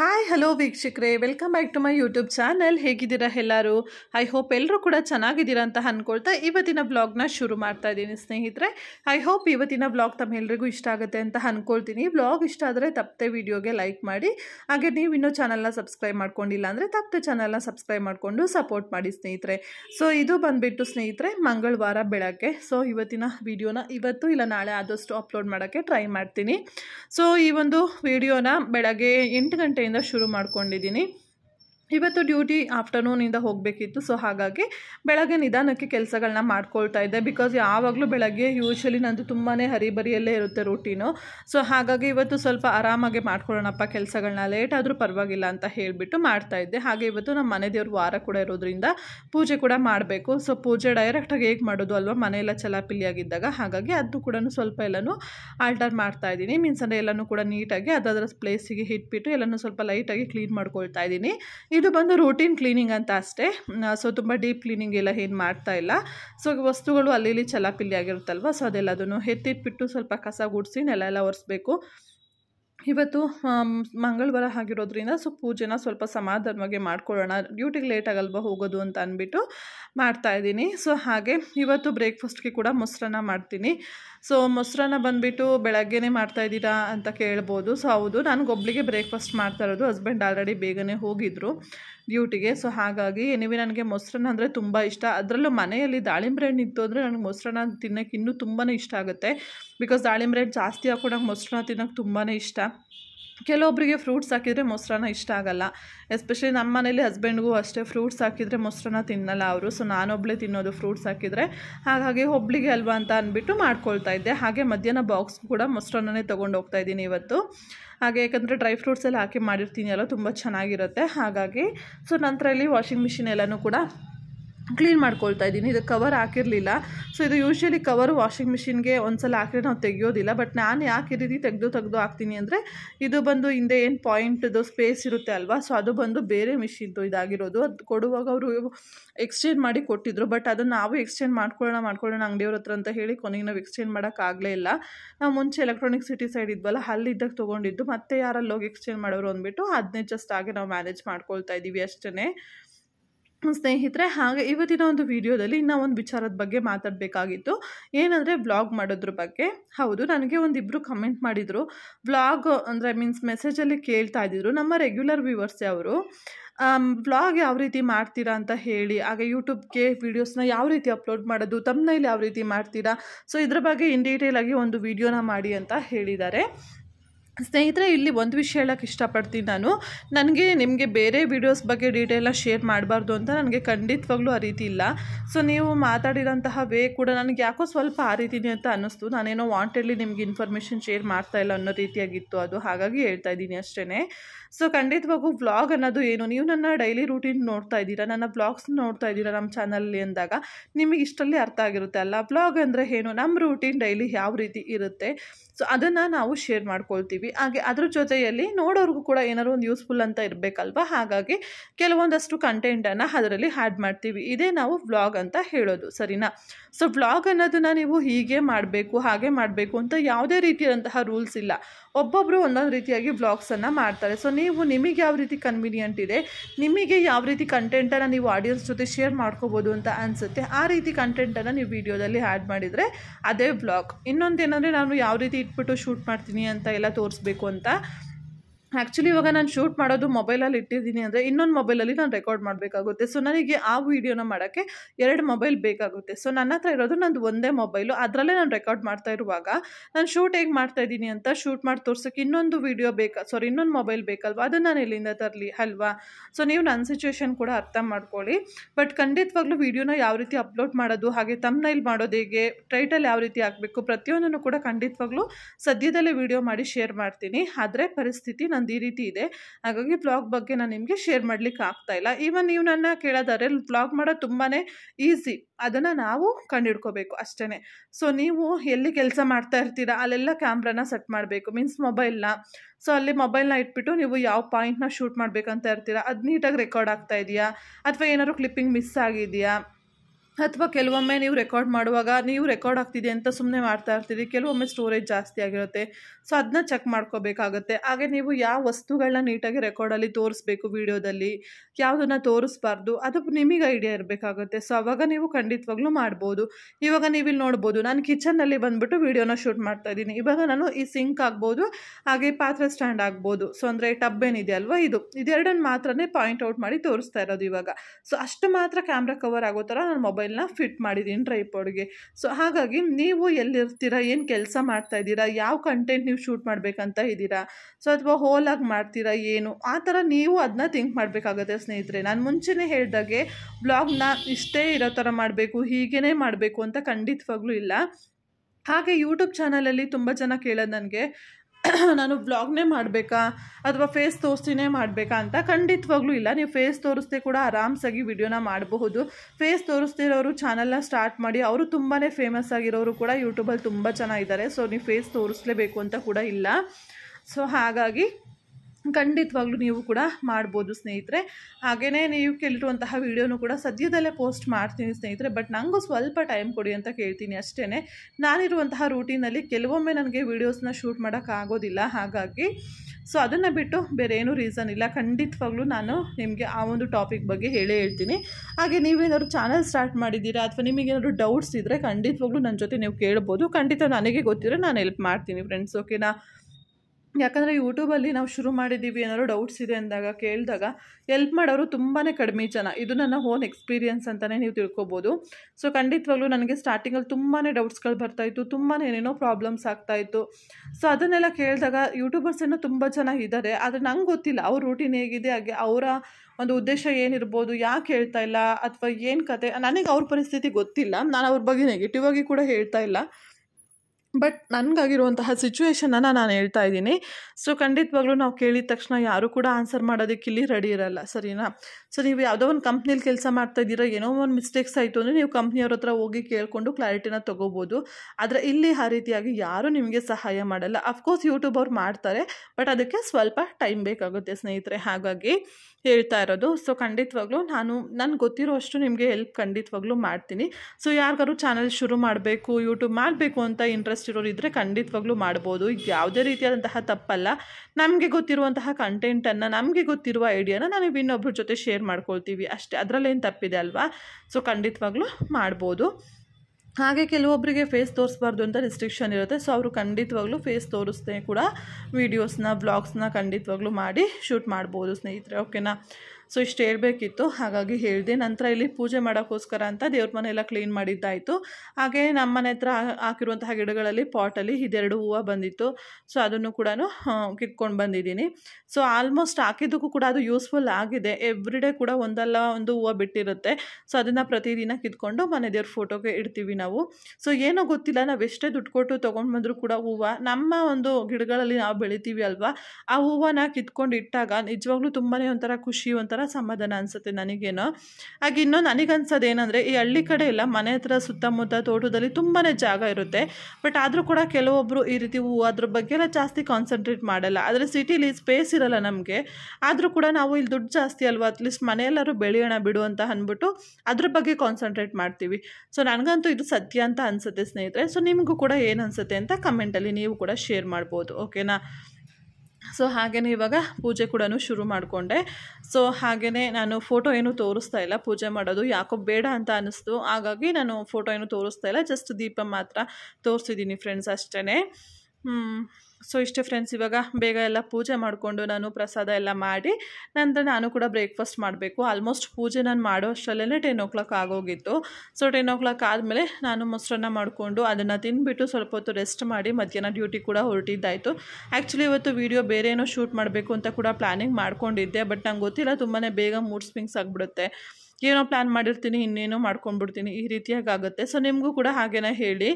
hi hello ವೀಕ್ಷಕರೇ welcome back to my YouTube channel ಹೇಗಿದ್ದೀರಾ ಎಲ್ಲರೂ ಐ ಹೋಪ್ ಎಲ್ಲರೂ ಕೂಡ ಚೆನ್ನಾಗಿದ್ದೀರಾ ಅಂತ ಅಂದ್ಕೊಳ್ತಾ ಇವತ್ತಿನ ಬ್ಲಾಗ್ನ ಶುರು ಮಾಡ್ತಾ ಇದ್ದೀನಿ ಸ್ನೇಹಿತರೆ ಐ ಹೋಪ್ ಇವತ್ತಿನ ಬ್ಲಾಗ್ ತಮ್ಮೆಲ್ಲರಿಗೂ ಇಷ್ಟ ಆಗುತ್ತೆ ಅಂತ ಅಂದ್ಕೊಳ್ತೀನಿ ಬ್ಲಾಗ್ ಇಷ್ಟ ಆದರೆ ತಪ್ಪದೆ ವೀಡಿಯೋಗೆ ಲೈಕ್ ಮಾಡಿ ಹಾಗೆ ನೀವು ಇನ್ನೂ ಚಾನಲ್ನ ಸಬ್ಸ್ಕ್ರೈಬ್ ಮಾಡ್ಕೊಂಡಿಲ್ಲ ಅಂದರೆ ತಪ್ಪದೆ ಚಾನಲ್ನ ಸಬ್ಸ್ಕ್ರೈಬ್ ಮಾಡಿಕೊಂಡು ಸಪೋರ್ಟ್ ಮಾಡಿ ಸ್ನೇಹಿತರೆ ಸೊ ಇದು ಬಂದುಬಿಟ್ಟು ಸ್ನೇಹಿತರೆ ಮಂಗಳವಾರ ಬೆಳಗ್ಗೆ ಸೊ ಇವತ್ತಿನ ವಿಡಿಯೋನ ಇವತ್ತು ಇಲ್ಲ ನಾಳೆ ಆದಷ್ಟು ಅಪ್ಲೋಡ್ ಮಾಡೋಕ್ಕೆ ಟ್ರೈ ಮಾಡ್ತೀನಿ ಸೊ ಈ ಒಂದು ವಿಡಿಯೋನ ಬೆಳಗ್ಗೆ ಎಂಟು ಗಂಟೆ ಶುರು ಮಾಡ್ಕೊಂಡಿದ್ದೀನಿ ಇವತ್ತು ಡ್ಯೂಟಿ ಆಫ್ಟರ್ನೂನಿಂದ ಹೋಗಬೇಕಿತ್ತು ಸೊ ಹಾಗಾಗಿ ಬೆಳಗ್ಗೆ ನಿಧಾನಕ್ಕೆ ಕೆಲಸಗಳನ್ನ ಮಾಡ್ಕೊಳ್ತಾ ಇದ್ದೆ ಬಿಕಾಸ್ ಯಾವಾಗಲೂ ಬೆಳಗ್ಗೆ ಯೂಶ್ವಲಿ ನಂದು ತುಂಬಾ ಹರಿಬರಿಯಲ್ಲೇ ಇರುತ್ತೆ ರೂಟೀನು ಸೊ ಹಾಗಾಗಿ ಇವತ್ತು ಸ್ವಲ್ಪ ಆರಾಮಾಗಿ ಮಾಡ್ಕೊಳ್ಳೋಣಪ್ಪ ಕೆಲಸಗಳನ್ನ ಲೇಟ್ ಆದರೂ ಪರವಾಗಿಲ್ಲ ಅಂತ ಹೇಳಿಬಿಟ್ಟು ಮಾಡ್ತಾಯಿದ್ದೆ ಹಾಗೆ ಇವತ್ತು ನಮ್ಮ ಮನೆ ದೇವರು ವಾರ ಕೂಡ ಇರೋದ್ರಿಂದ ಪೂಜೆ ಕೂಡ ಮಾಡಬೇಕು ಸೊ ಪೂಜೆ ಡೈರೆಕ್ಟಾಗಿ ಹೇಗೆ ಮಾಡೋದು ಅಲ್ವಾ ಮನೆಯೆಲ್ಲ ಚಲಾಪಿಲಿಯಾಗಿದ್ದಾಗ ಹಾಗಾಗಿ ಅದು ಕೂಡ ಸ್ವಲ್ಪ ಎಲ್ಲನೂ ಆಲ್ಟರ್ ಮಾಡ್ತಾ ಇದ್ದೀನಿ ಮೀನ್ಸ್ ಅಂದರೆ ಎಲ್ಲನೂ ಕೂಡ ನೀಟಾಗಿ ಅದರ ಪ್ಲೇಸಿಗೆ ಇಟ್ಬಿಟ್ಟು ಎಲ್ಲನೂ ಸ್ವಲ್ಪ ಲೈಟಾಗಿ ಕ್ಲೀನ್ ಮಾಡ್ಕೊಳ್ತಾ ಇದ್ದೀನಿ ಇದು ಬಂದು ರೂಟೀನ್ ಕ್ಲೀನಿಂಗ್ ಅಂತ ಅಷ್ಟೇ ಸೊ ತುಂಬ ಡೀಪ್ ಕ್ಲೀನಿಂಗ್ ಎಲ್ಲ ಏನು ಮಾಡ್ತಾ ಇಲ್ಲ ಸೊ ವಸ್ತುಗಳು ಅಲ್ಲಿ ಇಲ್ಲಿ ಚಲಾಪಿಲ್ಲಿ ಆಗಿರುತ್ತಲ್ವ ಸೊ ಅದೆಲ್ಲದನ್ನು ಎತ್ತಿಟ್ಬಿಟ್ಟು ಸ್ವಲ್ಪ ಕಸ ಗುಡಿಸಿ ನೆಲ ಎಲ್ಲ ಒರೆಸ್ಬೇಕು ಇವತ್ತು ಮಂಗಳವಾರ ಆಗಿರೋದ್ರಿಂದ ಸೊ ಪೂಜೆನ ಸ್ವಲ್ಪ ಸಮಾಧಾನವಾಗಿ ಮಾಡ್ಕೊಳ್ಳೋಣ ಡ್ಯೂಟಿಗೆ ಲೇಟ್ ಆಗಲ್ವಾ ಹೋಗೋದು ಅಂತ ಅಂದ್ಬಿಟ್ಟು ಮಾಡ್ತಾಯಿದ್ದೀನಿ ಸೊ ಹಾಗೆ ಇವತ್ತು ಬ್ರೇಕ್ಫಾಸ್ಟ್ಗೆ ಕೂಡ ಮೊಸರನ್ನ ಮಾಡ್ತೀನಿ ಸೊ ಮೊಸರನ್ನ ಬಂದುಬಿಟ್ಟು ಬೆಳಗ್ಗೆನೇ ಇದ್ದೀರಾ ಅಂತ ಕೇಳ್ಬೋದು ಸೊ ಹೌದು ನನಗೊಬ್ಳಿಗೆ ಬ್ರೇಕ್ಫಾಸ್ಟ್ ಮಾಡ್ತಾ ಇರೋದು ಹಸ್ಬೆಂಡ್ ಆಲ್ರೆಡಿ ಬೇಗನೆ ಹೋಗಿದ್ದರು ಬ್ಯೂಟಿಗೆ ಸೊ ಹಾಗಾಗಿ ಎನಿವೆ ನನಗೆ ಮೊಸರನ್ನ ಅಂದರೆ ತುಂಬ ಇಷ್ಟ ಅದರಲ್ಲೂ ಮನೆಯಲ್ಲಿ ದಾಳಿಂಬೆ ಹಣ್ಣು ಇತ್ತು ಅಂದರೆ ನನಗೆ ಮೊಸರನ್ನ ತಿನ್ನೋಕೆ ಇನ್ನೂ ತುಂಬಾ ಇಷ್ಟ ಆಗುತ್ತೆ ಬಿಕಾಸ್ ದಾಳಿಂಬೆ ಹಣ್ಣು ಜಾಸ್ತಿ ಹಾಕ್ಕೊಂಡು ಮೊಸರನ್ನ ತಿನ್ನೋಕ್ಕೆ ತುಂಬಾ ಇಷ್ಟ ಕೆಲವೊಬ್ಬರಿಗೆ ಫ್ರೂಟ್ಸ್ ಹಾಕಿದರೆ ಮೊಸರನ್ನ ಇಷ್ಟ ಆಗಲ್ಲ ಎಸ್ಪೆಷಲಿ ನಮ್ಮ ಮನೇಲಿ ಹಸ್ಬೆಂಡ್ಗೂ ಅಷ್ಟೇ ಫ್ರೂಟ್ಸ್ ಹಾಕಿದರೆ ಮೊಸರನ್ನ ತಿನ್ನಲ್ಲ ಅವರು ಸೊ ನಾನೊಬ್ಬಳೇ ತಿನ್ನೋದು ಫ್ರೂಟ್ಸ್ ಹಾಕಿದರೆ ಹಾಗಾಗಿ ಒಬ್ಳಿಗೆ ಅಲ್ವಾ ಅಂತ ಅಂದ್ಬಿಟ್ಟು ಮಾಡ್ಕೊಳ್ತಾ ಇದ್ದೆ ಹಾಗೆ ಮಧ್ಯಾಹ್ನ ಬಾಕ್ಸ್ ಕೂಡ ಮೊಸರನ್ನೇ ತೊಗೊಂಡು ಹೋಗ್ತಾ ಇದ್ದೀನಿ ಇವತ್ತು ಹಾಗೆ ಯಾಕಂದರೆ ಡ್ರೈ ಫ್ರೂಟ್ಸ್ ಹಾಕಿ ಮಾಡಿರ್ತೀನಿ ಅಲ್ಲ ತುಂಬ ಚೆನ್ನಾಗಿರುತ್ತೆ ಹಾಗಾಗಿ ಸೊ ನಂತರ ಇಲ್ಲಿ ವಾಷಿಂಗ್ ಮಿಷಿನ್ ಎಲ್ಲನೂ ಕೂಡ ಕ್ಲೀನ್ ಮಾಡ್ಕೊಳ್ತಾ ಇದ್ದೀನಿ ಇದು ಕವರ್ ಹಾಕಿರಲಿಲ್ಲ ಸೊ ಇದು ಯೂಶ್ವಲಿ ಕವರು ವಾಷಿಂಗ್ ಮಿಷಿನ್ಗೆ ಒಂದ್ಸಲ ಹಾಕಿದ್ರೆ ನಾವು ತೆಗಿಯೋದಿಲ್ಲ ಬಟ್ ನಾನು ಯಾಕೆ ರೀತಿ ತೆಗೆದು ತೆಗೆದು ಹಾಕ್ತೀನಿ ಅಂದರೆ ಇದು ಬಂದು ಹಿಂದೆ ಏನು ಪಾಯಿಂಟ್ದು ಸ್ಪೇಸ್ ಇರುತ್ತೆ ಅಲ್ವಾ ಸೊ ಅದು ಬಂದು ಬೇರೆ ಮಿಷಿನ್ದು ಇದಾಗಿರೋದು ಅದು ಕೊಡುವಾಗ ಅವರು ಎಕ್ಸ್ಚೇಂಜ್ ಮಾಡಿ ಕೊಟ್ಟಿದ್ರು ಬಟ್ ಅದನ್ನು ನಾವು ಎಕ್ಸ್ಚೇಂಜ್ ಮಾಡ್ಕೊಳ್ಳೋಣ ಮಾಡ್ಕೊಳ್ಳೋಣ ಅಂಗಡಿಯವ್ರ ಹತ್ರ ಅಂತ ಹೇಳಿ ಕೊನೆಗೆ ನಾವು ಎಕ್ಸ್ಚೇಂಜ್ ಮಾಡೋಕ್ಕಾಗಲೇ ಇಲ್ಲ ನಾವು ಮುಂಚೆ ಎಲೆಕ್ಟ್ರಾನಿಕ್ ಸಿಟಿ ಸೈಡ್ ಇದ್ವಲ್ಲ ಅಲ್ಲಿದ್ದಾಗ ತೊಗೊಂಡಿದ್ದು ಮತ್ತೆ ಯಾರಲ್ಲಿ ಹೋಗಿ ಎಕ್ಸ್ಚೇಂಜ್ ಮಾಡೋರು ಅಂದ್ಬಿಟ್ಟು ಅದನ್ನೇ ಜಸ್ಟ್ ಆಗಿ ನಾವು ಮ್ಯಾನೇಜ್ ಮಾಡ್ಕೊಳ್ತಾ ಇದ್ದೀವಿ ಅಷ್ಟೇ ಸ್ನೇಹಿತರೆ ಹಾಗೆ ಇವತ್ತಿನ ಒಂದು ವಿಡಿಯೋದಲ್ಲಿ ಇನ್ನೂ ಒಂದು ವಿಚಾರದ ಬಗ್ಗೆ ಮಾತಾಡಬೇಕಾಗಿತ್ತು ಏನಂದರೆ ವ್ಲಾಗ್ ಮಾಡೋದ್ರ ಬಗ್ಗೆ ಹೌದು ನನಗೆ ಒಂದಿಬ್ಬರು ಕಮೆಂಟ್ ಮಾಡಿದರು ವ್ಲಾಗ್ ಅಂದರೆ ಮೀನ್ಸ್ ಮೆಸೇಜಲ್ಲಿ ಕೇಳ್ತಾ ಇದ್ದಿದ್ರು ನಮ್ಮ ರೆಗ್ಯುಲರ್ ವ್ಯೂವರ್ಸೆ ಅವರು ಬ್ಲಾಗ್ ಯಾವ ರೀತಿ ಮಾಡ್ತೀರಾ ಅಂತ ಹೇಳಿ ಹಾಗೆ ಯೂಟ್ಯೂಬ್ಗೆ ವೀಡಿಯೋಸ್ನ ಯಾವ ರೀತಿ ಅಪ್ಲೋಡ್ ಮಾಡೋದು ತಮ್ಮನೇಲಿ ಯಾವ ರೀತಿ ಮಾಡ್ತೀರಾ ಸೊ ಇದ್ರ ಬಗ್ಗೆ ಇನ್ ಡೀಟೇಲಾಗಿ ಒಂದು ವೀಡಿಯೋನ ಮಾಡಿ ಅಂತ ಹೇಳಿದ್ದಾರೆ ಸ್ನೇಹಿತರೆ ಇಲ್ಲಿ ಒಂದು ವಿಷಯ ಹೇಳೋಕ್ಕೆ ಇಷ್ಟಪಡ್ತೀನಿ ನಾನು ನನಗೆ ನಿಮಗೆ ಬೇರೆ ವಿಡಿಯೋಸ್ ಬಗ್ಗೆ ಡೀಟೇಲಾಗಿ ಶೇರ್ ಮಾಡಬಾರ್ದು ಅಂತ ನನಗೆ ಖಂಡಿತವಾಗ್ಲೂ ಆ ರೀತಿ ಇಲ್ಲ ಸೊ ನೀವು ಮಾತಾಡಿರೋಂತಹ ವೇ ಕೂಡ ನನಗೆ ಯಾಕೋ ಸ್ವಲ್ಪ ಆ ರೀತಿನಿ ಅಂತ ಅನ್ನಿಸ್ತು ನಾನೇನೋ ವಾಂಟೆಡ್ಲಿ ನಿಮಗೆ ಇನ್ಫಾರ್ಮೇಷನ್ ಶೇರ್ ಮಾಡ್ತಾ ಇಲ್ಲ ಅನ್ನೋ ರೀತಿಯಾಗಿತ್ತು ಅದು ಹಾಗಾಗಿ ಹೇಳ್ತಾ ಇದ್ದೀನಿ ಅಷ್ಟೇ ಸೊ ಖಂಡಿತವಾಗೂ ವ್ಲಾಗ್ ಅನ್ನೋದು ಏನು ನೀವು ನನ್ನ ಡೈಲಿ ರೂಟೀನ್ ನೋಡ್ತಾ ಇದ್ದೀರಾ ನನ್ನ ಬ್ಲಾಗ್ಸ್ ನೋಡ್ತಾ ಇದ್ದೀರಾ ನಮ್ಮ ಚಾನಲ್ಲಿ ಅಂದಾಗ ನಿಮಗೆ ಇಷ್ಟಲ್ಲಿ ಅರ್ಥ ಆಗಿರುತ್ತೆ ಅಲ್ಲ ಬ್ಲಾಗ್ ಅಂದರೆ ಏನು ನಮ್ಮ ರೂಟೀನ್ ಡೈಲಿ ಯಾವ ರೀತಿ ಇರುತ್ತೆ ಸೊ ಅದನ್ನು ನಾವು ಶೇರ್ ಮಾಡ್ಕೊಳ್ತೀವಿ ಹಾಗೆ ಅದ್ರ ಜೊತೆಯಲ್ಲಿ ನೋಡೋರಿಗೂ ಕೂಡ ಏನಾದ್ರು ಒಂದು ಯೂಸ್ಫುಲ್ ಅಂತ ಇರಬೇಕಲ್ವ ಹಾಗಾಗಿ ಕೆಲವೊಂದಷ್ಟು ಕಂಟೆಂಟನ್ನು ಅದರಲ್ಲಿ ಆ್ಯಡ್ ಮಾಡ್ತೀವಿ ಇದೇ ನಾವು ವ್ಲಾಗ್ ಅಂತ ಹೇಳೋದು ಸರಿನಾ ಸೊ ವ್ಲಾಗ್ ಅನ್ನೋದನ್ನು ನೀವು ಹೀಗೆ ಮಾಡಬೇಕು ಹಾಗೆ ಮಾಡಬೇಕು ಅಂತ ಯಾವುದೇ ರೀತಿಯಾದಂತಹ ರೂಲ್ಸ್ ಇಲ್ಲ ಒಬ್ಬೊಬ್ಬರು ಒಂದೊಂದು ರೀತಿಯಾಗಿ ವ್ಲಾಗ್ಸನ್ನು ಮಾಡ್ತಾರೆ ಸೊ ನೀವು ನಿಮಗೆ ಯಾವ ರೀತಿ ಕನ್ವೀನಿಯೆಂಟ್ ಇದೆ ನಿಮಗೆ ಯಾವ ರೀತಿ ಕಂಟೆಂಟನ್ನು ನೀವು ಆಡಿಯನ್ಸ್ ಜೊತೆ ಶೇರ್ ಮಾಡ್ಕೋಬೋದು ಅಂತ ಅನಿಸುತ್ತೆ ಆ ರೀತಿ ಕಂಟೆಂಟನ್ನು ನೀವು ವಿಡಿಯೋದಲ್ಲಿ ಆ್ಯಡ್ ಮಾಡಿದರೆ ಅದೇ ವ್ಲಾಗ್ ಇನ್ನೊಂದೇನೆಂದರೆ ನಾನು ಯಾವ ರೀತಿ ಇಟ್ಬಿಟ್ಟು ಶೂಟ್ ಮಾಡ್ತೀನಿ ಅಂತ ಎಲ್ಲ ತೋರಿಸ್ಬೇಕು ಅಂತ ಆ್ಯಕ್ಚುಲಿ ಇವಾಗ ನಾನು ಶೂಟ್ ಮಾಡೋದು ಮೊಬೈಲಲ್ಲಿ ಇಟ್ಟಿದ್ದೀನಿ ಅಂದರೆ ಇನ್ನೊಂದು ಮೊಬೈಲಲ್ಲಿ ನಾನು ರೆಕಾರ್ಡ್ ಮಾಡಬೇಕಾಗುತ್ತೆ ಸೊ ನನಗೆ ಆ ವೀಡಿಯೋನ ಮಾಡೋಕ್ಕೆ ಎರಡು ಮೊಬೈಲ್ ಬೇಕಾಗುತ್ತೆ ಸೊ ನನ್ನ ಹತ್ರ ಇರೋದು ನಂದು ಒಂದೇ ಮೊಬೈಲು ಅದರಲ್ಲೇ ನಾನು ರೆಕಾರ್ಡ್ ಮಾಡ್ತಾ ಇರುವಾಗ ನಾನು ಶೂಟ್ ಹೇಗೆ ಮಾಡ್ತಾ ಇದ್ದೀನಿ ಅಂತ ಶೂಟ್ ಮಾಡಿ ತೋರ್ಸೋಕ್ಕೆ ಇನ್ನೊಂದು ವಿಡಿಯೋ ಬೇಕಾ ಸಾರಿ ಇನ್ನೊಂದು ಮೊಬೈಲ್ ಬೇಕಲ್ವಾ ಅದನ್ನು ನಾನು ಎಲ್ಲಿಂದ ತರಲಿ ಅಲ್ವಾ ಸೊ ನೀವು ನನ್ನ ಸಿಚುಯೇಷನ್ ಕೂಡ ಅರ್ಥ ಮಾಡ್ಕೊಳ್ಳಿ ಬಟ್ ಖಂಡಿತವಾಗ್ಲೂ ವೀಡಿಯೋನ ಯಾವ ರೀತಿ ಅಪ್ಲೋಡ್ ಮಾಡೋದು ಹಾಗೆ ತಮ್ನೈಲ್ ಮಾಡೋದು ಹೇಗೆ ಟೈಟಲ್ ಯಾವ ರೀತಿ ಆಗಬೇಕು ಪ್ರತಿಯೊಂದನ್ನು ಕೂಡ ಖಂಡಿತವಾಗ್ಲೂ ಸದ್ಯದಲ್ಲೇ ವಿಡಿಯೋ ಮಾಡಿ ಶೇರ್ ಮಾಡ್ತೀನಿ ಆದರೆ ಪರಿಸ್ಥಿತಿ ನಾನು ನಂದು ಈ ರೀತಿ ಇದೆ ಹಾಗಾಗಿ ಬ್ಲಾಗ್ ಬಗ್ಗೆ ನಾನು ನಿಮಗೆ ಶೇರ್ ಮಾಡಲಿಕ್ಕೆ ಆಗ್ತಾ ಇಲ್ಲ ಈವನ್ ನೀವು ನನ್ನ ಕೇಳೋದಾದ್ರೆ ಬ್ಲಾಗ್ ಮಾಡೋದು ತುಂಬಾ ಈಸಿ ಅದನ್ನು ನಾವು ಕಂಡುಹಿಡ್ಕೋಬೇಕು ಅಷ್ಟೇ ಸೊ ನೀವು ಎಲ್ಲಿ ಕೆಲಸ ಮಾಡ್ತಾ ಇರ್ತೀರಾ ಅಲ್ಲೆಲ್ಲ ಕ್ಯಾಮ್ರಾನ ಸೆಟ್ ಮಾಡಬೇಕು ಮೀನ್ಸ್ ಮೊಬೈಲ್ನ ಸೊ ಅಲ್ಲಿ ಮೊಬೈಲ್ನ ಇಟ್ಬಿಟ್ಟು ನೀವು ಯಾವ ಪಾಯಿಂಟ್ನ ಶೂಟ್ ಮಾಡಬೇಕಂತ ಇರ್ತೀರಾ ಅದು ನೀಟಾಗಿ ರೆಕಾರ್ಡ್ ಆಗ್ತಾ ಇದೆಯಾ ಅಥವಾ ಏನಾದ್ರು ಕ್ಲಿಪ್ಪಿಂಗ್ ಮಿಸ್ ಆಗಿದೆಯಾ ಅಥವಾ ಕೆಲವೊಮ್ಮೆ ನೀವು ರೆಕಾರ್ಡ್ ಮಾಡುವಾಗ ನೀವು ರೆಕಾರ್ಡ್ ಆಗ್ತಿದೆ ಅಂತ ಸುಮ್ಮನೆ ಮಾಡ್ತಾ ಇರ್ತೀರಿ ಕೆಲವೊಮ್ಮೆ ಸ್ಟೋರೇಜ್ ಜಾಸ್ತಿ ಆಗಿರುತ್ತೆ ಸೊ ಅದನ್ನ ಚೆಕ್ ಮಾಡ್ಕೋಬೇಕಾಗುತ್ತೆ ಹಾಗೆ ನೀವು ಯಾವ ವಸ್ತುಗಳನ್ನ ನೀಟಾಗಿ ರೆಕಾರ್ಡಲ್ಲಿ ತೋರಿಸ್ಬೇಕು ವಿಡಿಯೋದಲ್ಲಿ ಯಾವುದನ್ನು ತೋರಿಸ್ಬಾರ್ದು ಅದು ನಿಮಗೆ ಐಡಿಯಾ ಇರಬೇಕಾಗುತ್ತೆ ಸೊ ಅವಾಗ ನೀವು ಖಂಡಿತವಾಗ್ಲೂ ಮಾಡ್ಬೋದು ಇವಾಗ ನೀವಿಲ್ಲಿ ನೋಡ್ಬೋದು ನಾನು ಕಿಚನ್ನಲ್ಲಿ ಬಂದುಬಿಟ್ಟು ವೀಡಿಯೋನ ಶೂಟ್ ಮಾಡ್ತಾ ಇದ್ದೀನಿ ಇವಾಗ ನಾನು ಈ ಸಿಂಕ್ ಆಗ್ಬೋದು ಹಾಗೆ ಪಾತ್ರೆ ಸ್ಟ್ಯಾಂಡ್ ಆಗ್ಬೋದು ಸೊ ಅಂದರೆ ಟಬ್ ಏನಿದೆ ಅಲ್ವಾ ಇದು ಇದೆರಡನ್ನು ಮಾತ್ರನೇ ಪಾಯಿಂಟ್ ಔಟ್ ಮಾಡಿ ತೋರಿಸ್ತಾ ಇರೋದು ಇವಾಗ ಸೊ ಅಷ್ಟು ಮಾತ್ರ ಕ್ಯಾಮ್ರಾ ಕವರ್ ಆಗೋ ಥರ ನಾನು ಮೊಬೈಲ್ ಮೊಬೈಲ್ನ ಫಿಟ್ ಮಾಡಿದ್ದೀನಿ ಟ್ರೈಪಾಡ್ಗೆ ಸೊ ಹಾಗಾಗಿ ನೀವು ಎಲ್ಲಿರ್ತೀರಾ ಏನು ಕೆಲಸ ಮಾಡ್ತಾ ಇದ್ದೀರಾ ಯಾವ ಕಂಟೆಂಟ್ ನೀವು ಶೂಟ್ ಮಾಡಬೇಕಂತ ಇದ್ದೀರಾ ಸೊ ಅಥವಾ ಹೋಲಾಗಿ ಮಾಡ್ತೀರಾ ಏನು ಆ ಥರ ನೀವು ಅದನ್ನ ಥಿಂಕ್ ಮಾಡಬೇಕಾಗುತ್ತೆ ಸ್ನೇಹಿತರೆ ನಾನು ಮುಂಚೆನೇ ಹೇಳಿದಾಗೆ ಬ್ಲಾಗ್ನ ಇಷ್ಟೇ ಇರೋ ಥರ ಮಾಡಬೇಕು ಹೀಗೇನೆ ಮಾಡಬೇಕು ಅಂತ ಖಂಡಿತವಾಗ್ಲೂ ಇಲ್ಲ ಹಾಗೆ ಯೂಟ್ಯೂಬ್ ಚಾನಲಲ್ಲಿ ತುಂಬ ಜನ ಕೇಳೋದು ನನಗೆ ನಾನು ಬ್ಲಾಗ್ನೇ ಮಾಡಬೇಕಾ ಅಥವಾ ಫೇಸ್ ತೋರಿಸ್ತೀನೇ ಮಾಡಬೇಕಾ ಅಂತ ಖಂಡಿತವಾಗ್ಲೂ ಇಲ್ಲ ನೀವು ಫೇಸ್ ತೋರಿಸ್ದೆ ಕೂಡ ಆರಾಮ್ಸಾಗಿ ವಿಡಿಯೋನ ಮಾಡಬಹುದು ಫೇಸ್ ತೋರಿಸ್ತಿರೋರು ಚಾನಲ್ನ ಸ್ಟಾರ್ಟ್ ಮಾಡಿ ಅವರು ತುಂಬಾ ಫೇಮಸ್ ಆಗಿರೋರು ಕೂಡ ಯೂಟ್ಯೂಬಲ್ಲಿ ತುಂಬ ಚೆನ್ನಾಗಿದ್ದಾರೆ ಸೊ ನೀವು ಫೇಸ್ ತೋರಿಸ್ಲೇಬೇಕು ಅಂತ ಕೂಡ ಇಲ್ಲ ಸೊ ಹಾಗಾಗಿ ಖಂಡಿತವಾಗ್ಲೂ ನೀವು ಕೂಡ ಮಾಡ್ಬೋದು ಸ್ನೇಹಿತರೆ ಹಾಗೆಯೇ ನೀವು ಕೇಳಿರುವಂತಹ ವೀಡಿಯೋನು ಕೂಡ ಸದ್ಯದಲ್ಲೇ ಪೋಸ್ಟ್ ಮಾಡ್ತೀನಿ ಸ್ನೇಹಿತರೆ ಬಟ್ ನನಗೂ ಸ್ವಲ್ಪ ಟೈಮ್ ಕೊಡಿ ಅಂತ ಕೇಳ್ತೀನಿ ಅಷ್ಟೇ ನಾನಿರುವಂತಹ ರೂಟೀನಲ್ಲಿ ಕೆಲವೊಮ್ಮೆ ನನಗೆ ವೀಡಿಯೋಸ್ನ ಶೂಟ್ ಮಾಡೋಕ್ಕಾಗೋದಿಲ್ಲ ಹಾಗಾಗಿ ಸೊ ಅದನ್ನು ಬಿಟ್ಟು ಬೇರೆ ಏನೂ ರೀಸನ್ ಇಲ್ಲ ಖಂಡಿತವಾಗ್ಲೂ ನಾನು ನಿಮಗೆ ಆ ಒಂದು ಟಾಪಿಕ್ ಬಗ್ಗೆ ಹೇಳೇ ಹೇಳ್ತೀನಿ ಹಾಗೆ ನೀವೇನಾದ್ರು ಚಾನಲ್ ಸ್ಟಾರ್ಟ್ ಮಾಡಿದ್ದೀರಾ ಅಥವಾ ನಿಮಗೇನಾದ್ರು ಡೌಟ್ಸ್ ಇದ್ದರೆ ಖಂಡಿತವಾಗ್ಲೂ ನನ್ನ ಜೊತೆ ನೀವು ಕೇಳ್ಬೋದು ಖಂಡಿತ ನನಗೆ ಗೊತ್ತಿರೋ ನಾನು ಹೆಲ್ಪ್ ಮಾಡ್ತೀನಿ ಫ್ರೆಂಡ್ಸ್ ಓಕೆನಾ ಯಾಕಂದರೆ ಯೂಟ್ಯೂಬಲ್ಲಿ ನಾವು ಶುರು ಮಾಡಿದ್ದೀವಿ ಏನಾದ್ರು ಡೌಟ್ಸ್ ಇದೆ ಅಂದಾಗ ಕೇಳಿದಾಗ ಹೆಲ್ಪ್ ಮಾಡೋರು ತುಂಬಾ ಕಡಿಮೆ ಜನ ಇದು ನನ್ನ ಓನ್ ಎಕ್ಸ್ಪೀರಿಯೆನ್ಸ್ ಅಂತಲೇ ನೀವು ತಿಳ್ಕೊಬೋದು ಸೊ ಖಂಡಿತವಾಗ್ಲೂ ನನಗೆ ಸ್ಟಾರ್ಟಿಂಗಲ್ಲಿ ತುಂಬಾ ಡೌಟ್ಸ್ಗಳು ಬರ್ತಾಯಿತ್ತು ತುಂಬಾ ಏನೇನೋ ಪ್ರಾಬ್ಲಮ್ಸ್ ಆಗ್ತಾಯಿತ್ತು ಸೊ ಅದನ್ನೆಲ್ಲ ಕೇಳಿದಾಗ ಯೂಟ್ಯೂಬರ್ಸ್ ಯೂಟ್ಯೂಬರ್ಸನ್ನು ತುಂಬ ಜನ ಇದ್ದಾರೆ ಆದರೆ ನಂಗೆ ಗೊತ್ತಿಲ್ಲ ಅವ್ರ ರೂಟೀನ್ ಹೇಗಿದೆ ಹಾಗೆ ಅವರ ಒಂದು ಉದ್ದೇಶ ಏನಿರ್ಬೋದು ಯಾಕೆ ಹೇಳ್ತಾ ಇಲ್ಲ ಅಥವಾ ಏನು ಕತೆ ನನಗೆ ಅವ್ರ ಪರಿಸ್ಥಿತಿ ಗೊತ್ತಿಲ್ಲ ನಾನು ಅವ್ರ ಬಗ್ಗೆ ನೆಗೆಟಿವ್ ಆಗಿ ಕೂಡ ಹೇಳ್ತಾ ಇಲ್ಲ ಬಟ್ ನನಗಾಗಿರುವಂತಹ ಸಿಚುವೇಶನನ್ನು ನಾನು ಹೇಳ್ತಾ ಇದ್ದೀನಿ ಸೊ ಖಂಡಿತವಾಗ್ಲೂ ನಾವು ಕೇಳಿದ ತಕ್ಷಣ ಯಾರೂ ಕೂಡ ಆನ್ಸರ್ ಮಾಡೋದಕ್ಕೆ ಇಲ್ಲಿ ರೆಡಿ ಇರಲ್ಲ ಸರಿನಾ ಸೊ ನೀವು ಯಾವುದೋ ಒಂದು ಕಂಪ್ನೀಲಿ ಕೆಲಸ ಮಾಡ್ತಾ ಇದ್ದೀರಾ ಏನೋ ಒಂದು ಮಿಸ್ಟೇಕ್ಸ್ ಆಯಿತು ಅಂದರೆ ನೀವು ಕಂಪ್ನಿಯವ್ರ ಹತ್ರ ಹೋಗಿ ಕೇಳಿಕೊಂಡು ಕ್ಲಾರಿಟಿನ ತೊಗೋಬೋದು ಆದರೆ ಇಲ್ಲಿ ಆ ರೀತಿಯಾಗಿ ಯಾರೂ ನಿಮಗೆ ಸಹಾಯ ಮಾಡಲ್ಲ ಅಫ್ಕೋರ್ಸ್ ಯೂಟ್ಯೂಬ್ ಅವ್ರು ಮಾಡ್ತಾರೆ ಬಟ್ ಅದಕ್ಕೆ ಸ್ವಲ್ಪ ಟೈಮ್ ಬೇಕಾಗುತ್ತೆ ಸ್ನೇಹಿತರೆ ಹಾಗಾಗಿ ಹೇಳ್ತಾ ಇರೋದು ಸೊ ಖಂಡಿತವಾಗ್ಲೂ ನಾನು ನನ್ಗೆ ಗೊತ್ತಿರೋ ಅಷ್ಟು ನಿಮಗೆ ಹೆಲ್ಪ್ ಖಂಡಿತವಾಗ್ಲೂ ಮಾಡ್ತೀನಿ ಸೊ ಯಾರಿಗಾರು ಚಾನಲ್ ಶುರು ಮಾಡಬೇಕು ಯೂಟ್ಯೂಬ್ ಮಾಡಬೇಕು ಅಂತ ಇಂಟ್ರೆಸ್ಟ್ ಇಂಟ್ರೆಸ್ಟ್ ಇರೋರು ಇದ್ದರೆ ಖಂಡಿತವಾಗ್ಲೂ ಮಾಡ್ಬೋದು ಇದು ಯಾವುದೇ ರೀತಿಯಾದಂತಹ ತಪ್ಪಲ್ಲ ನಮಗೆ ಗೊತ್ತಿರುವಂತಹ ಕಂಟೆಂಟನ್ನು ನಮಗೆ ಗೊತ್ತಿರುವ ಐಡಿಯಾನ ನಾವು ಇನ್ನೊಬ್ಬರ ಜೊತೆ ಶೇರ್ ಮಾಡ್ಕೊಳ್ತೀವಿ ಅಷ್ಟೇ ಅದರಲ್ಲೇನು ತಪ್ಪಿದೆ ಅಲ್ವಾ ಸೊ ಖಂಡಿತವಾಗ್ಲೂ ಮಾಡ್ಬೋದು ಹಾಗೆ ಕೆಲವೊಬ್ಬರಿಗೆ ಫೇಸ್ ತೋರಿಸ್ಬಾರ್ದು ಅಂತ ರೆಸ್ಟ್ರಿಕ್ಷನ್ ಇರುತ್ತೆ ಸೊ ಅವರು ಖಂಡಿತವಾಗ್ಲೂ ಫೇಸ್ ತೋರಿಸ್ದೇ ಕೂಡ ವೀಡಿಯೋಸ್ನ ಬ್ಲಾಗ್ಸ್ನ ಖಂಡಿತವಾಗ್ಲೂ ಮಾಡಿ ಶೂಟ್ ಮಾಡ್ಬೋದು ಸ್ನೇಹಿತರೆ ಓಕೆನಾ ಸೊ ಇಷ್ಟು ಹೇಳಬೇಕಿತ್ತು ಹಾಗಾಗಿ ಹೇಳಿದೆ ನಂತರ ಇಲ್ಲಿ ಪೂಜೆ ಮಾಡೋಕ್ಕೋಸ್ಕರ ಅಂತ ದೇವ್ರ ಮನೆ ಎಲ್ಲ ಕ್ಲೀನ್ ಮಾಡಿದ್ದಾಯಿತು ಹಾಗೆ ನಮ್ಮ ಮನೆ ಹತ್ರ ಹಾಕಿರುವಂತಹ ಗಿಡಗಳಲ್ಲಿ ಪಾಟಲ್ಲಿ ಇದೆರಡು ಹೂವು ಬಂದಿತ್ತು ಸೊ ಅದನ್ನು ಕೂಡ ಕಿತ್ಕೊಂಡು ಬಂದಿದ್ದೀನಿ ಸೊ ಆಲ್ಮೋಸ್ಟ್ ಹಾಕಿದ್ದಕ್ಕೂ ಕೂಡ ಅದು ಯೂಸ್ಫುಲ್ ಆಗಿದೆ ಎವ್ರಿ ಡೇ ಕೂಡ ಒಂದಲ್ಲ ಒಂದು ಹೂವು ಬಿಟ್ಟಿರುತ್ತೆ ಸೊ ಅದನ್ನು ಪ್ರತಿದಿನ ಕಿತ್ಕೊಂಡು ಮನೆ ದೇವ್ರ ಫೋಟೋಗೆ ಇಡ್ತೀವಿ ನಾವು ಸೊ ಏನೋ ಗೊತ್ತಿಲ್ಲ ನಾವು ಎಷ್ಟೇ ದುಡ್ಡು ಕೊಟ್ಟು ತೊಗೊಂಡು ಬಂದರೂ ಕೂಡ ಹೂವು ನಮ್ಮ ಒಂದು ಗಿಡಗಳಲ್ಲಿ ನಾವು ಬೆಳಿತೀವಿ ಅಲ್ವಾ ಆ ಹೂವನ್ನ ಕಿತ್ಕೊಂಡು ಇಟ್ಟಾಗ ನಿಜವಾಗ್ಲೂ ತುಂಬಾ ಒಂಥರ ಖುಷಿ ಒಂಥರ ಒಂಥರ ಸಮಾಧಾನ ಅನಿಸುತ್ತೆ ನನಗೇನು ಹಾಗೆ ಇನ್ನೂ ನನಗನ್ಸೋದು ಏನಂದರೆ ಈ ಹಳ್ಳಿ ಕಡೆ ಇಲ್ಲ ಮನೆ ಹತ್ರ ಸುತ್ತಮುತ್ತ ತೋಟದಲ್ಲಿ ತುಂಬಾ ಜಾಗ ಇರುತ್ತೆ ಬಟ್ ಆದರೂ ಕೂಡ ಕೆಲವೊಬ್ಬರು ಈ ರೀತಿ ಹೂವು ಅದ್ರ ಬಗ್ಗೆ ಎಲ್ಲ ಜಾಸ್ತಿ ಕಾನ್ಸಂಟ್ರೇಟ್ ಮಾಡಲ್ಲ ಆದರೆ ಸಿಟಿಲಿ ಸ್ಪೇಸ್ ಇರಲ್ಲ ನಮಗೆ ಆದರೂ ಕೂಡ ನಾವು ಇಲ್ಲಿ ದುಡ್ಡು ಜಾಸ್ತಿ ಅಲ್ವಾ ಅಟ್ಲೀಸ್ಟ್ ಮನೆಯಲ್ಲರೂ ಬೆಳೆಯೋಣ ಬಿಡು ಅಂತ ಅಂದ್ಬಿಟ್ಟು ಅದ್ರ ಬಗ್ಗೆ ಕಾನ್ಸಂಟ್ರೇಟ್ ಮಾಡ್ತೀವಿ ಸೊ ನನಗಂತೂ ಇದು ಸತ್ಯ ಅಂತ ಅನ್ಸುತ್ತೆ ಸ್ನೇಹಿತರೆ ಸೊ ನಿಮಗೂ ಕೂಡ ಏನು ಅನ್ಸುತ್ತೆ ಅಂತ ಕಮೆಂಟಲ್ಲಿ ನೀವು ಕೂಡ ಶೇರ್ ಮಾಡ್ಬೋದು ಓಕೆನಾ ಸೊ ಹಾಗೇ ಇವಾಗ ಪೂಜೆ ಕೂಡ ಶುರು ಮಾಡಿಕೊಂಡೆ ಸೊ ಹಾಗೆಯೇ ನಾನು ಫೋಟೋ ಏನೂ ತೋರಿಸ್ತಾ ಇಲ್ಲ ಪೂಜೆ ಮಾಡೋದು ಯಾಕೋ ಬೇಡ ಅಂತ ಅನ್ನಿಸ್ತು ಹಾಗಾಗಿ ನಾನು ಫೋಟೋ ಏನು ತೋರಿಸ್ತಾ ಇಲ್ಲ ಜಸ್ಟ್ ದೀಪ ಮಾತ್ರ ತೋರಿಸಿದ್ದೀನಿ ಫ್ರೆಂಡ್ಸ್ ಅಷ್ಟೇ ಸೊ ಇಷ್ಟೇ ಫ್ರೆಂಡ್ಸ್ ಇವಾಗ ಬೇಗ ಎಲ್ಲ ಪೂಜೆ ಮಾಡಿಕೊಂಡು ನಾನು ಪ್ರಸಾದ ಎಲ್ಲ ಮಾಡಿ ನಂತರ ನಾನು ಕೂಡ ಬ್ರೇಕ್ಫಾಸ್ಟ್ ಮಾಡಬೇಕು ಆಲ್ಮೋಸ್ಟ್ ಪೂಜೆ ನಾನು ಮಾಡೋ ಅಷ್ಟರಲ್ಲೇ ಟೆನ್ ಓ ಕ್ಲಾಕ್ ಆಗೋಗಿತ್ತು ಸೊ ಟೆನ್ ಓ ಕ್ಲಾಕ್ ಆದಮೇಲೆ ನಾನು ಮೊಸರನ್ನ ಮಾಡಿಕೊಂಡು ಅದನ್ನು ತಿನ್ಬಿಟ್ಟು ಸ್ವಲ್ಪ ಹೊತ್ತು ರೆಸ್ಟ್ ಮಾಡಿ ಮಧ್ಯಾಹ್ನ ಡ್ಯೂಟಿ ಕೂಡ ಹೊರಟಿದ್ದಾಯಿತು ಆ್ಯಕ್ಚುಲಿ ಇವತ್ತು ವೀಡಿಯೋ ಬೇರೆ ಏನೋ ಶೂಟ್ ಮಾಡಬೇಕು ಅಂತ ಕೂಡ ಪ್ಲ್ಯಾನಿಂಗ್ ಮಾಡ್ಕೊಂಡಿದ್ದೆ ಬಟ್ ನಂಗೆ ಗೊತ್ತಿಲ್ಲ ತುಂಬಾ ಬೇಗ ಮೂಡ್ ಸ್ವಿಂಗ್ಸ್ ಆಗಿಬಿಡುತ್ತೆ ಏನೋ ಪ್ಲ್ಯಾನ್ ಮಾಡಿರ್ತೀನಿ ಇನ್ನೇನೋ ಮಾಡ್ಕೊಂಡ್ಬಿಡ್ತೀನಿ ಈ ರೀತಿಯಾಗಿ ಆಗುತ್ತೆ ಸೊ ನಿಮಗೂ ಕೂಡ ಹಾಗೇನೇ ಹೇಳಿ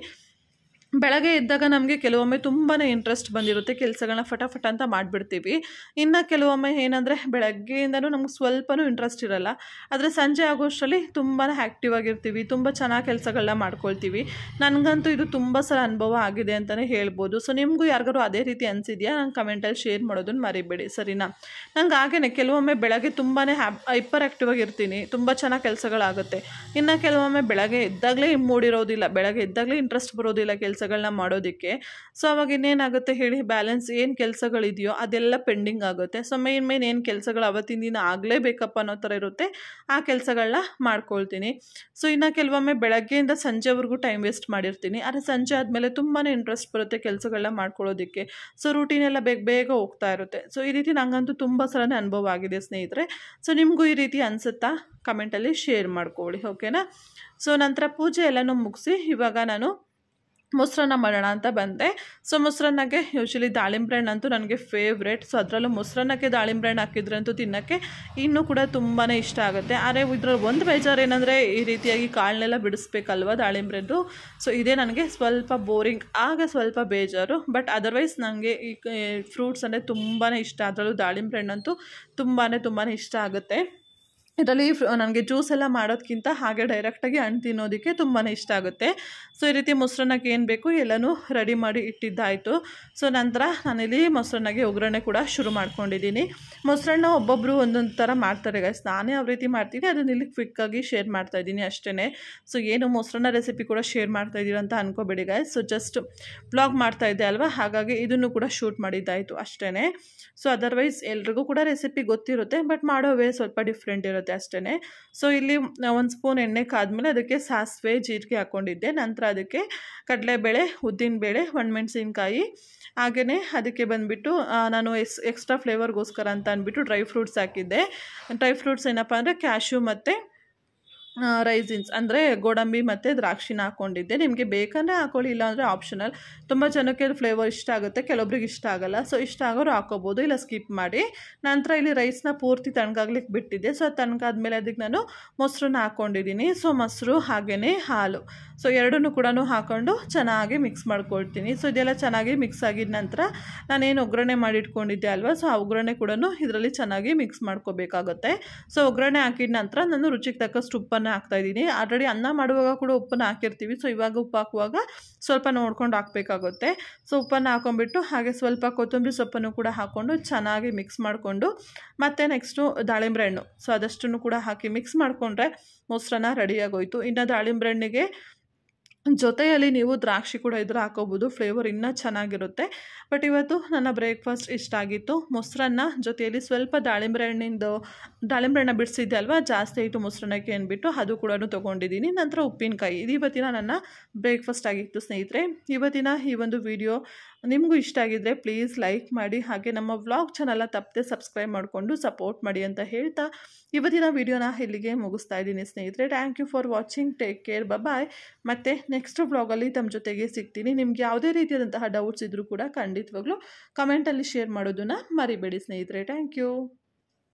ಬೆಳಗ್ಗೆ ಇದ್ದಾಗ ನಮಗೆ ಕೆಲವೊಮ್ಮೆ ತುಂಬಾ ಇಂಟ್ರೆಸ್ಟ್ ಬಂದಿರುತ್ತೆ ಕೆಲಸಗಳನ್ನ ಫಟಾಫಟ ಅಂತ ಮಾಡಿಬಿಡ್ತೀವಿ ಇನ್ನು ಕೆಲವೊಮ್ಮೆ ಏನಂದರೆ ಬೆಳಗ್ಗೆಯಿಂದನೂ ನಮ್ಗೆ ಸ್ವಲ್ಪನೂ ಇಂಟ್ರೆಸ್ಟ್ ಇರಲ್ಲ ಆದರೆ ಸಂಜೆ ಆಗೋಷ್ಟರಲ್ಲಿ ತುಂಬಾ ಆ್ಯಕ್ಟಿವ್ ಆಗಿರ್ತೀವಿ ತುಂಬ ಚೆನ್ನಾಗಿ ಕೆಲಸಗಳನ್ನ ಮಾಡ್ಕೊಳ್ತೀವಿ ನನಗಂತೂ ಇದು ತುಂಬ ಸಲ ಅನುಭವ ಆಗಿದೆ ಅಂತಲೇ ಹೇಳ್ಬೋದು ಸೊ ನಿಮಗೂ ಯಾರಿಗಾರು ಅದೇ ರೀತಿ ಅನಿಸಿದೆಯಾ ನಾನು ಕಮೆಂಟಲ್ಲಿ ಶೇರ್ ಮಾಡೋದನ್ನು ಮರಿಬೇಡಿ ಸರಿನಾ ನಂಗೆ ಹಾಗೇ ಕೆಲವೊಮ್ಮೆ ಬೆಳಗ್ಗೆ ತುಂಬಾ ಹ್ಯಾಪ್ ಹೈಪರ್ ಆ್ಯಕ್ಟಿವ್ ಆಗಿರ್ತೀನಿ ತುಂಬ ಚೆನ್ನಾಗಿ ಕೆಲಸಗಳಾಗುತ್ತೆ ಇನ್ನು ಕೆಲವೊಮ್ಮೆ ಬೆಳಗ್ಗೆ ಇದ್ದಾಗಲೇ ಮೂಡಿರೋದಿಲ್ಲ ಬೆಳಗ್ಗೆ ಇದ್ದಾಗಲೇ ಇಂಟ್ರೆಸ್ಟ್ ಬರೋದಿಲ್ಲ ಕೆಲಸ ಕೆಲಸಗಳನ್ನ ಮಾಡೋದಕ್ಕೆ ಸೊ ಅವಾಗ ಇನ್ನೇನಾಗುತ್ತೆ ಹೇಳಿ ಬ್ಯಾಲೆನ್ಸ್ ಏನು ಕೆಲಸಗಳಿದೆಯೋ ಅದೆಲ್ಲ ಪೆಂಡಿಂಗ್ ಆಗುತ್ತೆ ಸೊ ಮೇನ್ ಮೇನ್ ಏನು ಕೆಲಸಗಳು ಅವತ್ತಿನ ದಿನ ಆಗಲೇಬೇಕಪ್ಪ ಅನ್ನೋ ಥರ ಇರುತ್ತೆ ಆ ಕೆಲಸಗಳನ್ನ ಮಾಡ್ಕೊಳ್ತೀನಿ ಸೊ ಇನ್ನು ಕೆಲವೊಮ್ಮೆ ಬೆಳಗ್ಗೆಯಿಂದ ಸಂಜೆವರೆಗೂ ಟೈಮ್ ವೇಸ್ಟ್ ಮಾಡಿರ್ತೀನಿ ಆದರೆ ಸಂಜೆ ಆದಮೇಲೆ ತುಂಬಾ ಇಂಟ್ರೆಸ್ಟ್ ಬರುತ್ತೆ ಕೆಲಸಗಳನ್ನ ಮಾಡ್ಕೊಳ್ಳೋದಕ್ಕೆ ಸೊ ರೂಟೀನ್ ಎಲ್ಲ ಬೇಗ ಬೇಗ ಹೋಗ್ತಾ ಇರುತ್ತೆ ಸೊ ಈ ರೀತಿ ನನಗಂತೂ ತುಂಬ ಸಲನೇ ಅನುಭವ ಆಗಿದೆ ಸ್ನೇಹಿತರೆ ಸೊ ನಿಮಗೂ ಈ ರೀತಿ ಅನಿಸುತ್ತಾ ಕಮೆಂಟಲ್ಲಿ ಶೇರ್ ಮಾಡ್ಕೊಳ್ಳಿ ಓಕೆನಾ ಸೊ ನಂತರ ಪೂಜೆ ಎಲ್ಲನೂ ಮುಗಿಸಿ ಇವಾಗ ನಾನು ಮೊಸರನ್ನ ಮಾಡೋಣ ಅಂತ ಬಂದೆ ಸೊ ಮೊಸರನ್ನಕ್ಕೆ ಯೂಶ್ವಲಿ ದಾಳಿಂಬೆ ಹಣ್ಣು ಅಂತೂ ನನಗೆ ಫೇವ್ರೇಟ್ ಸೊ ಅದರಲ್ಲೂ ಮೊಸರನ್ನಕ್ಕೆ ದಾಳಿಂಬೆ ಹಣ್ಣು ಹಾಕಿದ್ರಂತೂ ತಿನ್ನೋಕ್ಕೆ ಇನ್ನೂ ಕೂಡ ತುಂಬಾ ಇಷ್ಟ ಆಗುತ್ತೆ ಆದರೆ ಇದರಲ್ಲಿ ಒಂದು ಬೇಜಾರು ಏನಂದರೆ ಈ ರೀತಿಯಾಗಿ ಕಾಳನ್ನೆಲ್ಲ ಬಿಡಿಸ್ಬೇಕಲ್ವ ದಾಳಿಂಬ್ರೆದು ಸೊ ಇದೇ ನನಗೆ ಸ್ವಲ್ಪ ಬೋರಿಂಗ್ ಆಗ ಸ್ವಲ್ಪ ಬೇಜಾರು ಬಟ್ ಅದರ್ವೈಸ್ ನನಗೆ ಈ ಫ್ರೂಟ್ಸ್ ಅಂದರೆ ತುಂಬಾ ಇಷ್ಟ ಅದರಲ್ಲೂ ದಾಳಿಂಬೆ ಹಣ್ಣಂತೂ ತುಂಬಾ ತುಂಬಾ ಇಷ್ಟ ಆಗುತ್ತೆ ಇದರಲ್ಲಿ ನನಗೆ ಜ್ಯೂಸ್ ಎಲ್ಲ ಮಾಡೋದಕ್ಕಿಂತ ಹಾಗೆ ಡೈರೆಕ್ಟಾಗಿ ಹಣ್ಣು ತಿನ್ನೋದಕ್ಕೆ ತುಂಬಾ ಇಷ್ಟ ಆಗುತ್ತೆ ಸೊ ಈ ರೀತಿ ಮೊಸರನ್ನಕ್ಕೆ ಏನು ಬೇಕು ಎಲ್ಲನೂ ರೆಡಿ ಮಾಡಿ ಇಟ್ಟಿದ್ದಾಯಿತು ಸೊ ನಂತರ ನಾನಿಲ್ಲಿ ಮೊಸರನ್ನಾಗಿ ಒಗ್ಗರಣೆ ಕೂಡ ಶುರು ಮಾಡ್ಕೊಂಡಿದ್ದೀನಿ ಮೊಸರನ್ನ ಒಬ್ಬೊಬ್ಬರು ಒಂದೊಂದು ಥರ ಮಾಡ್ತಾರೆ ಗೈಸ್ ನಾನೇ ಯಾವ ರೀತಿ ಮಾಡ್ತೀನಿ ಅದನ್ನ ಇಲ್ಲಿ ಕ್ವಿಕ್ಕಾಗಿ ಶೇರ್ ಮಾಡ್ತಾ ಇದ್ದೀನಿ ಅಷ್ಟೇ ಸೊ ಏನು ಮೊಸರನ್ನ ರೆಸಿಪಿ ಕೂಡ ಶೇರ್ ಇದ್ದೀರ ಅಂತ ಅನ್ಕೋಬೇಡಿ ಗೈಸ್ ಸೊ ಜಸ್ಟ್ ಬ್ಲಾಗ್ ಇದ್ದೆ ಅಲ್ವಾ ಹಾಗಾಗಿ ಇದನ್ನು ಕೂಡ ಶೂಟ್ ಮಾಡಿದ್ದಾಯಿತು ಅಷ್ಟೇ ಸೊ ಅದರ್ವೈಸ್ ಎಲ್ರಿಗೂ ಕೂಡ ರೆಸಿಪಿ ಗೊತ್ತಿರುತ್ತೆ ಬಟ್ ಮಾಡೋ ವೇ ಸ್ವಲ್ಪ ಡಿಫ್ರೆಂಟ್ ಇರುತ್ತೆ ಬರುತ್ತೆ ಅಷ್ಟೇ ಸೊ ಇಲ್ಲಿ ಒಂದು ಸ್ಪೂನ್ ಎಣ್ಣೆ ಕಾದ್ಮೇಲೆ ಅದಕ್ಕೆ ಸಾಸಿವೆ ಜೀರಿಗೆ ಹಾಕ್ಕೊಂಡಿದ್ದೆ ನಂತರ ಅದಕ್ಕೆ ಕಡಲೆಬೇಳೆ ಉದ್ದಿನಬೇಳೆ ಒಣಮೆಣಸಿನ್ಕಾಯಿ ಹಾಗೆಯೇ ಅದಕ್ಕೆ ಬಂದುಬಿಟ್ಟು ನಾನು ಎಸ್ ಎಕ್ಸ್ಟ್ರಾ ಫ್ಲೇವರ್ಗೋಸ್ಕರ ಅಂತ ಅಂದ್ಬಿಟ್ಟು ಡ್ರೈ ಫ್ರೂಟ್ಸ್ ಹಾಕಿದ್ದೆ ಡ್ರೈ ಫ್ರೂಟ್ಸ್ ಏನಪ್ಪ ಅಂದರೆ ಕ್ಯಾಶು ಮತ್ತು ರೈಸಿನ್ಸ್ ಅಂದರೆ ಗೋಡಂಬಿ ಮತ್ತು ದ್ರಾಕ್ಷಿನ ಹಾಕ್ಕೊಂಡಿದ್ದೆ ನಿಮಗೆ ಬೇಕಂದರೆ ಹಾಕೊಳ್ಳಿ ಇಲ್ಲಾಂದರೆ ಆಪ್ಷನಲ್ ತುಂಬ ಜನಕ್ಕೆ ಫ್ಲೇವರ್ ಇಷ್ಟ ಆಗುತ್ತೆ ಕೆಲವೊಬ್ರಿಗೆ ಇಷ್ಟ ಆಗೋಲ್ಲ ಸೊ ಇಷ್ಟ ಆಗೋರು ಹಾಕೋಬೋದು ಇಲ್ಲ ಸ್ಕಿಪ್ ಮಾಡಿ ನಂತರ ಇಲ್ಲಿ ರೈಸ್ನ ಪೂರ್ತಿ ತಣ್ಗಾಗ್ಲಿಕ್ಕೆ ಬಿಟ್ಟಿದ್ದೆ ಸೊ ತಣ್ಗಾದ್ಮೇಲೆ ಅದಕ್ಕೆ ನಾನು ಮೊಸರನ್ನ ಹಾಕ್ಕೊಂಡಿದ್ದೀನಿ ಸೊ ಮೊಸರು ಹಾಗೆಯೇ ಹಾಲು ಸೊ ಎರಡನ್ನೂ ಕೂಡ ಹಾಕ್ಕೊಂಡು ಚೆನ್ನಾಗಿ ಮಿಕ್ಸ್ ಮಾಡ್ಕೊಳ್ತೀನಿ ಸೊ ಇದೆಲ್ಲ ಚೆನ್ನಾಗಿ ಮಿಕ್ಸ್ ಆಗಿದ ನಂತರ ನಾನೇನು ಒಗ್ಗರಣೆ ಮಾಡಿಟ್ಕೊಂಡಿದ್ದೆ ಅಲ್ವಾ ಸೊ ಆ ಒಗ್ಗರಣೆ ಕೂಡ ಇದರಲ್ಲಿ ಚೆನ್ನಾಗಿ ಮಿಕ್ಸ್ ಮಾಡ್ಕೋಬೇಕಾಗುತ್ತೆ ಸೊ ಒಗ್ಗರಣೆ ಹಾಕಿದ ನಂತರ ನಾನು ರುಚಿಗೆ ತಕ್ಕಷ್ಟು ಉಪ್ಪನ್ನು ಉಪ್ಪನ್ನು ಹಾಕ್ತಾಯಿದ್ದೀನಿ ಆಲ್ರೆಡಿ ಅನ್ನ ಮಾಡುವಾಗ ಕೂಡ ಉಪ್ಪನ್ನು ಹಾಕಿರ್ತೀವಿ ಸೊ ಇವಾಗ ಉಪ್ಪು ಹಾಕುವಾಗ ಸ್ವಲ್ಪ ನೋಡ್ಕೊಂಡು ಹಾಕಬೇಕಾಗುತ್ತೆ ಸೊ ಉಪ್ಪನ್ನು ಹಾಕೊಂಡ್ಬಿಟ್ಟು ಹಾಗೆ ಸ್ವಲ್ಪ ಕೊತ್ತಂಬರಿ ಸೊಪ್ಪನ್ನು ಕೂಡ ಹಾಕ್ಕೊಂಡು ಚೆನ್ನಾಗಿ ಮಿಕ್ಸ್ ಮಾಡಿಕೊಂಡು ಮತ್ತು ನೆಕ್ಸ್ಟು ದಾಳಿಂಬೆ ಹಣ್ಣು ಸೊ ಅದಷ್ಟನ್ನು ಕೂಡ ಹಾಕಿ ಮಿಕ್ಸ್ ಮಾಡಿಕೊಂಡ್ರೆ ಮೊಸರನ್ನ ರೆಡಿಯಾಗೋಯಿತು ಇನ್ನು ದಾಳಿಂಬೆ ಹಣ್ಣಿಗೆ ಜೊತೆಯಲ್ಲಿ ನೀವು ದ್ರಾಕ್ಷಿ ಕೂಡ ಇದ್ರೆ ಹಾಕೋಬೋದು ಫ್ಲೇವರ್ ಇನ್ನೂ ಚೆನ್ನಾಗಿರುತ್ತೆ ಬಟ್ ಇವತ್ತು ನನ್ನ ಬ್ರೇಕ್ಫಾಸ್ಟ್ ಇಷ್ಟ ಆಗಿತ್ತು ಮೊಸರನ್ನ ಜೊತೆಯಲ್ಲಿ ಸ್ವಲ್ಪ ದಾಳಿಂಬೆ ಹಣ್ಣಿಂದು ದಾಳಿಂಬೆ ಹಣ್ಣ ಬಿಡಿಸಿದ್ದೆ ಅಲ್ವಾ ಜಾಸ್ತಿ ಆಯಿತು ಮೊಸರನ್ನಕ್ಕೆ ಅಂದ್ಬಿಟ್ಟು ಅದು ಕೂಡ ತೊಗೊಂಡಿದ್ದೀನಿ ನಂತರ ಉಪ್ಪಿನಕಾಯಿ ಇದು ಇವತ್ತಿನ ನನ್ನ ಬ್ರೇಕ್ಫಾಸ್ಟ್ ಆಗಿತ್ತು ಸ್ನೇಹಿತರೆ ಇವತ್ತಿನ ಈ ಒಂದು ವಿಡಿಯೋ ನಿಮಗೂ ಇಷ್ಟ ಆಗಿದ್ದರೆ ಪ್ಲೀಸ್ ಲೈಕ್ ಮಾಡಿ ಹಾಗೆ ನಮ್ಮ ವ್ಲಾಗ್ ಚಾನಲ್ನ ತಪ್ಪದೆ ಸಬ್ಸ್ಕ್ರೈಬ್ ಮಾಡಿಕೊಂಡು ಸಪೋರ್ಟ್ ಮಾಡಿ ಅಂತ ಹೇಳ್ತಾ ಇವತ್ತಿನ ವೀಡಿಯೋನ ಇಲ್ಲಿಗೆ ಮುಗಿಸ್ತಾ ಇದ್ದೀನಿ ಸ್ನೇಹಿತರೆ thank you for watching take care bye ಮತ್ತು ನೆಕ್ಸ್ಟ್ ವ್ಲಾಗಲ್ಲಿ ತಮ್ಮ ಜೊತೆಗೆ ಸಿಗ್ತೀನಿ ನಿಮ್ಗೆ ಯಾವುದೇ ರೀತಿಯಾದಂತಹ ಡೌಟ್ಸ್ ಇದ್ದರೂ ಕೂಡ ಖಂಡಿತವಾಗ್ಲೂ ಕಮೆಂಟಲ್ಲಿ ಶೇರ್ ಮಾಡೋದನ್ನು ಮರಿಬೇಡಿ ಸ್ನೇಹಿತರೆ ಥ್ಯಾಂಕ್ ಯು